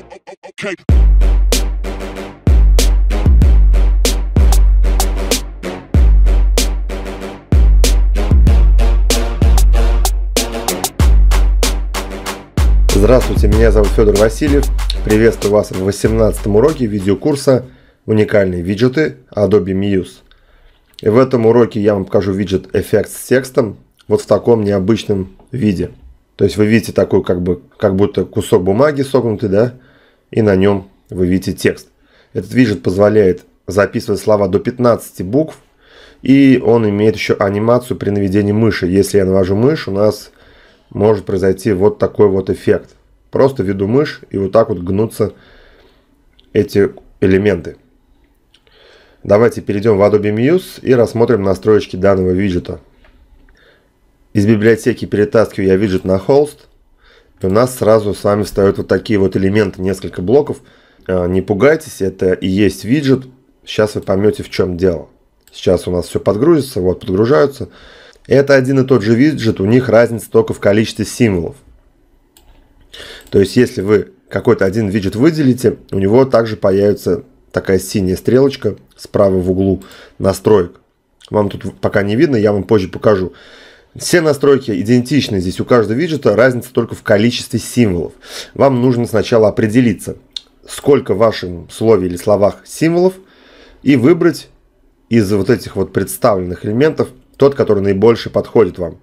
Okay. Здравствуйте, меня зовут Федор Васильев. Приветствую вас в 18 уроке видеокурса «Уникальные виджеты Adobe Muse». И в этом уроке я вам покажу виджет «Эффект с текстом» вот в таком необычном виде. То есть вы видите такой как бы как будто кусок бумаги согнутый, да, и на нем вы видите текст. Этот виджет позволяет записывать слова до 15 букв, и он имеет еще анимацию при наведении мыши. Если я навожу мышь, у нас может произойти вот такой вот эффект. Просто веду мышь, и вот так вот гнутся эти элементы. Давайте перейдем в Adobe Muse и рассмотрим настройки данного виджета. Из библиотеки перетаскиваю я виджет на холст у нас сразу с вами встают вот такие вот элементы, несколько блоков. А, не пугайтесь, это и есть виджет. Сейчас вы поймете, в чем дело. Сейчас у нас все подгрузится, вот подгружаются. Это один и тот же виджет, у них разница только в количестве символов. То есть, если вы какой-то один виджет выделите, у него также появится такая синяя стрелочка справа в углу настроек. Вам тут пока не видно, я вам позже покажу. Все настройки идентичны здесь у каждого виджета, разница только в количестве символов. Вам нужно сначала определиться, сколько в вашем слове или словах символов, и выбрать из вот этих вот представленных элементов тот, который наибольше подходит вам.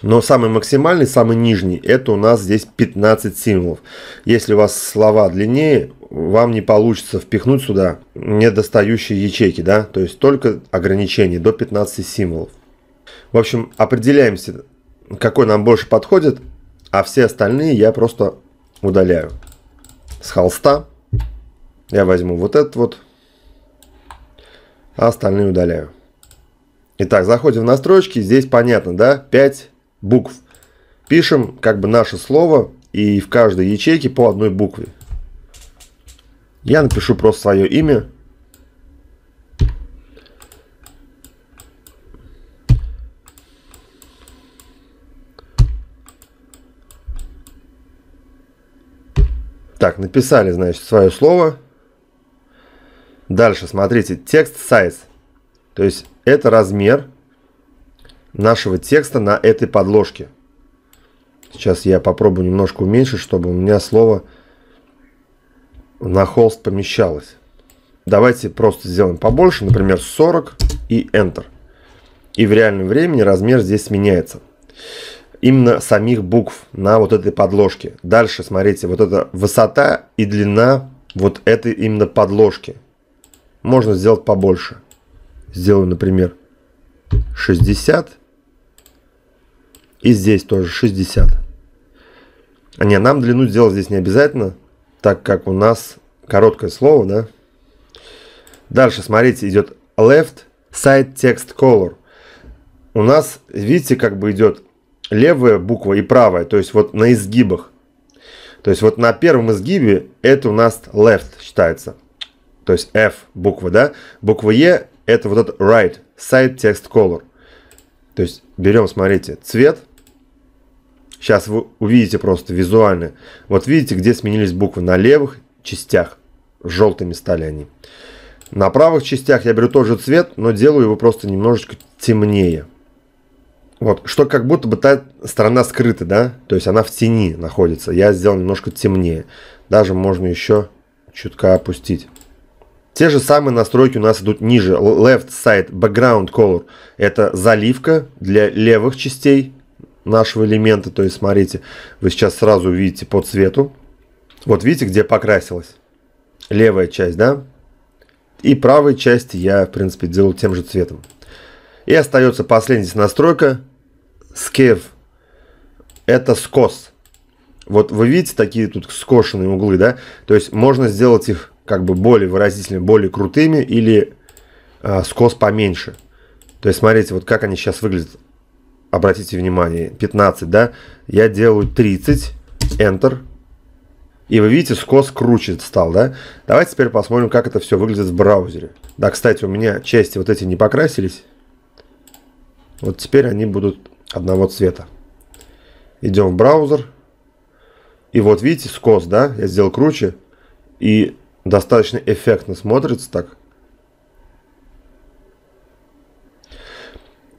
Но самый максимальный, самый нижний, это у нас здесь 15 символов. Если у вас слова длиннее, вам не получится впихнуть сюда недостающие ячейки, да, то есть только ограничение до 15 символов. В общем, определяемся, какой нам больше подходит, а все остальные я просто удаляю. С холста я возьму вот этот вот, а остальные удаляю. Итак, заходим в настройки, здесь понятно, да, 5 букв. Пишем как бы наше слово и в каждой ячейке по одной букве. Я напишу просто свое имя, Так, написали, значит, свое слово. Дальше, смотрите, текст size. То есть это размер нашего текста на этой подложке. Сейчас я попробую немножко уменьшить, чтобы у меня слово на холст помещалось. Давайте просто сделаем побольше, например, 40 и Enter. И в реальном времени размер здесь меняется именно самих букв на вот этой подложке. Дальше, смотрите, вот эта высота и длина вот этой именно подложки. Можно сделать побольше. Сделаю, например, 60. И здесь тоже 60. А не, нам длину сделать здесь не обязательно, так как у нас короткое слово, да? Дальше, смотрите, идет left side text color. У нас, видите, как бы идет левая буква и правая, то есть вот на изгибах. То есть вот на первом изгибе это у нас left считается. То есть F буква, да? Буква E это вот этот right, side text color. То есть берем, смотрите, цвет. Сейчас вы увидите просто визуально. Вот видите, где сменились буквы? На левых частях. Желтыми стали они. На правых частях я беру тот же цвет, но делаю его просто немножечко темнее. Вот, что как будто бы та сторона скрыта, да, то есть она в тени находится. Я сделал немножко темнее. Даже можно еще чутка опустить. Те же самые настройки у нас идут ниже. Left side background color. Это заливка для левых частей нашего элемента. То есть, смотрите, вы сейчас сразу видите по цвету. Вот видите, где покрасилась левая часть, да? И правой части я, в принципе, делаю тем же цветом. И остается последняя настройка скев это скос. Вот вы видите такие тут скошенные углы, да? То есть можно сделать их как бы более выразительными, более крутыми или э, скос поменьше. То есть смотрите, вот как они сейчас выглядят. Обратите внимание, 15, да? Я делаю 30, Enter. И вы видите, скос круче стал, да? Давайте теперь посмотрим, как это все выглядит в браузере. Да, кстати, у меня части вот эти не покрасились. Вот теперь они будут одного цвета. Идем в браузер. И вот видите, скос, да? Я сделал круче. И достаточно эффектно смотрится так.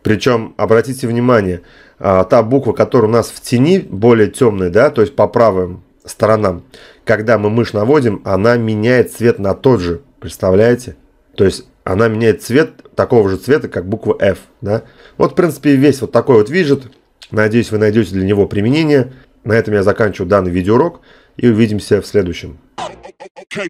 Причем, обратите внимание, а, та буква, которая у нас в тени, более темная, да, то есть по правым сторонам, когда мы мышь наводим, она меняет цвет на тот же, представляете? То есть она меняет цвет такого же цвета, как буква F. Да? Вот, в принципе, весь вот такой вот виджет. Надеюсь, вы найдете для него применение. На этом я заканчиваю данный видеоурок и увидимся в следующем. Okay.